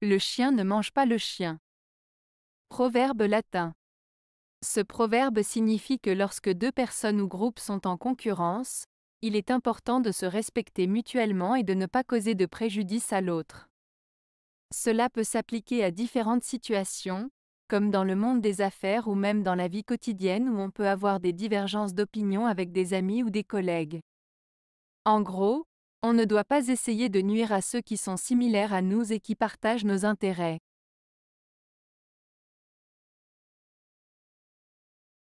Le chien ne mange pas le chien. Proverbe latin. Ce proverbe signifie que lorsque deux personnes ou groupes sont en concurrence, il est important de se respecter mutuellement et de ne pas causer de préjudice à l'autre. Cela peut s'appliquer à différentes situations, comme dans le monde des affaires ou même dans la vie quotidienne où on peut avoir des divergences d'opinion avec des amis ou des collègues. En gros, on ne doit pas essayer de nuire à ceux qui sont similaires à nous et qui partagent nos intérêts.